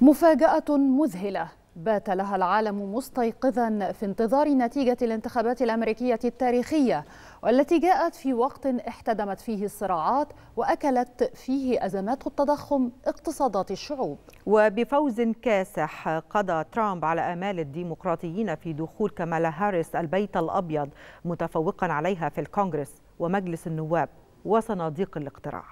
مفاجأة مذهلة بات لها العالم مستيقظا في انتظار نتيجة الانتخابات الأمريكية التاريخية والتي جاءت في وقت احتدمت فيه الصراعات وأكلت فيه أزمات التضخم اقتصادات الشعوب وبفوز كاسح قضى ترامب على آمال الديمقراطيين في دخول كمالا هاريس البيت الأبيض متفوقا عليها في الكونغرس ومجلس النواب وصناديق الاقتراع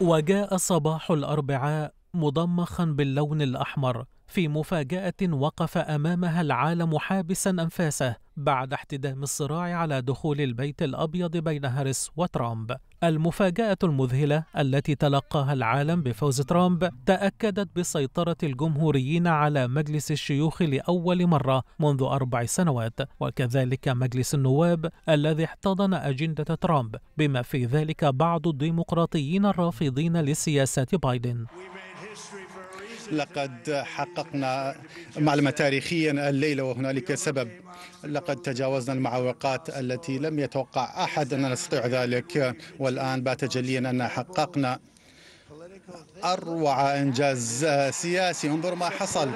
وجاء صباح الأربعاء مضمخا باللون الأحمر في مفاجأة وقف أمامها العالم حابسا أنفاسه بعد احتدام الصراع على دخول البيت الأبيض بين هاريس وترامب المفاجأة المذهلة التي تلقاها العالم بفوز ترامب تأكدت بسيطرة الجمهوريين على مجلس الشيوخ لأول مرة منذ أربع سنوات وكذلك مجلس النواب الذي احتضن أجندة ترامب بما في ذلك بعض الديمقراطيين الرافضين لسياسات بايدن لقد حققنا معلمة تاريخيا الليلة وهنالك سبب لقد تجاوزنا المعوقات التي لم يتوقع أحد أن نستطيع ذلك والآن بات جليا أن حققنا أروع إنجاز سياسي انظر ما حصل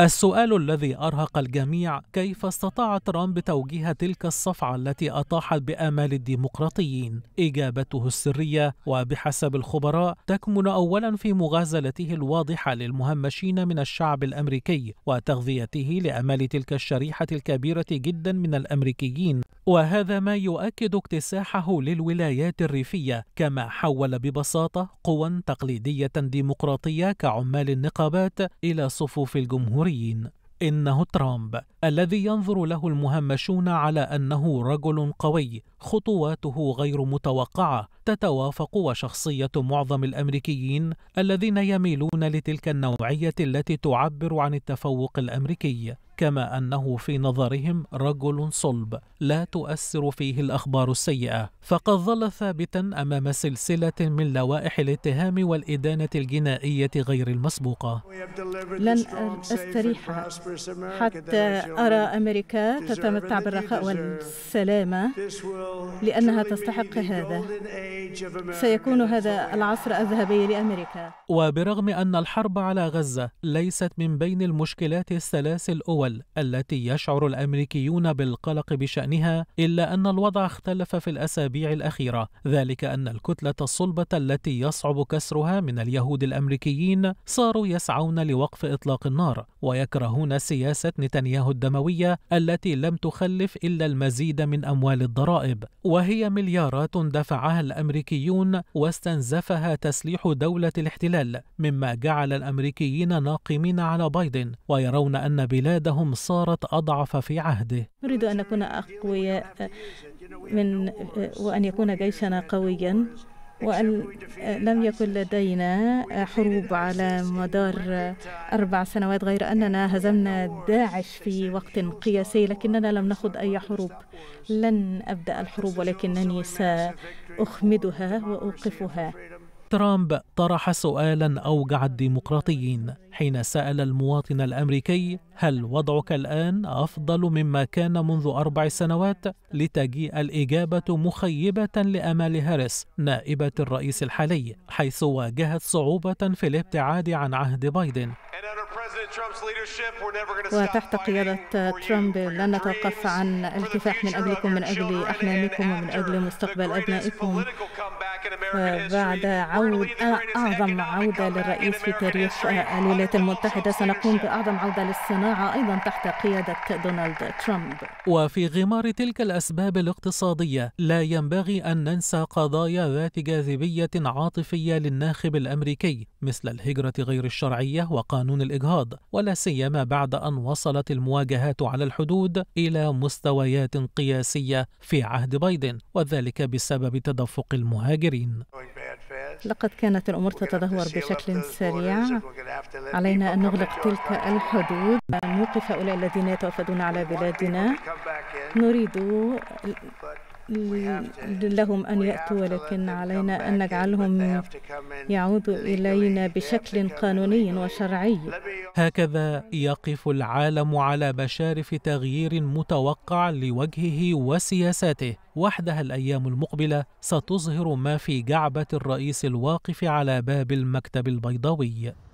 السؤال الذي أرهق الجميع كيف استطاع ترامب توجيه تلك الصفعة التي أطاحت بآمال الديمقراطيين إجابته السرية وبحسب الخبراء تكمن أولا في مغازلته الواضحة للمهمشين من الشعب الأمريكي وتغذيته لأمال تلك الشريحة الكبيرة جدا من الأمريكيين وهذا ما يؤكد اكتساحه للولايات الريفية كما حول ببساطة قوى تقليدية ديمقراطية كعمال النقابات إلى صفوف الجمهوريين إنه ترامب الذي ينظر له المهمشون على أنه رجل قوي خطواته غير متوقعة تتوافق وشخصية معظم الأمريكيين الذين يميلون لتلك النوعية التي تعبر عن التفوق الأمريكي كما أنه في نظرهم رجل صلب لا تؤثر فيه الأخبار السيئة فقد ظل ثابتا أمام سلسلة من لوائح الاتهام والإدانة الجنائية غير المسبوقة لن أستريح حتى أرى أمريكا تتمتع بالرخاء والسلامة لأنها تستحق هذا سيكون هذا العصر الذهبي لأمريكا وبرغم أن الحرب على غزة ليست من بين المشكلات الثلاث الأولى الدول التي يشعر الامريكيون بالقلق بشانها الا ان الوضع اختلف في الاسابيع الاخيره ذلك ان الكتله الصلبه التي يصعب كسرها من اليهود الامريكيين صاروا يسعون لوقف اطلاق النار ويكرهون سياسه نتنياهو الدمويه التي لم تخلف الا المزيد من اموال الضرائب وهي مليارات دفعها الامريكيون واستنزفها تسليح دوله الاحتلال مما جعل الامريكيين ناقمين على بايدن ويرون ان بلادهم أنهم صارت أضعف في عهده نريد أن نكون أقوياء من وأن يكون جيشنا قويا وأن لم يكن لدينا حروب على مدار أربع سنوات غير أننا هزمنا داعش في وقت قياسي لكننا لم نخض أي حروب لن أبدأ الحروب ولكنني سأخمدها وأوقفها ترامب طرح سؤالا اوجع الديمقراطيين حين سال المواطن الامريكي هل وضعك الان افضل مما كان منذ اربع سنوات لتجيء الاجابه مخيبه لامال هاريس نائبه الرئيس الحالي حيث واجهت صعوبه في الابتعاد عن عهد بايدن وتحت قيادة ترامب لن نتوقف عن الكفاح من أجلكم من أجل أحلامكم ومن أجل مستقبل أبنائكم آه، بعد عود آه، أعظم عودة للرئيس في تاريخ آه، الولايات المتحدة سنقوم بأعظم عودة للصناعة أيضا تحت قيادة دونالد ترامب وفي غمار تلك الأسباب الاقتصادية لا ينبغي أن ننسى قضايا ذات جاذبية عاطفية للناخب الأمريكي مثل الهجرة غير الشرعية وقانون الإجهاض الاقتصاد ولا سيما بعد أن وصلت المواجهات على الحدود إلى مستويات قياسية في عهد بايدن وذلك بسبب تدفق المهاجرين لقد كانت الأمور تتدهور بشكل سريع علينا أن نغلق تلك الحدود نوقف هؤلاء الذين يتوافدون على بلادنا نريد لهم أن يأتوا ولكن علينا أن نجعلهم يعودوا إلينا بشكل قانوني وشرعي هكذا يقف العالم على مشارف تغيير متوقع لوجهه وسياساته وحدها الأيام المقبلة ستظهر ما في جعبة الرئيس الواقف على باب المكتب البيضاوي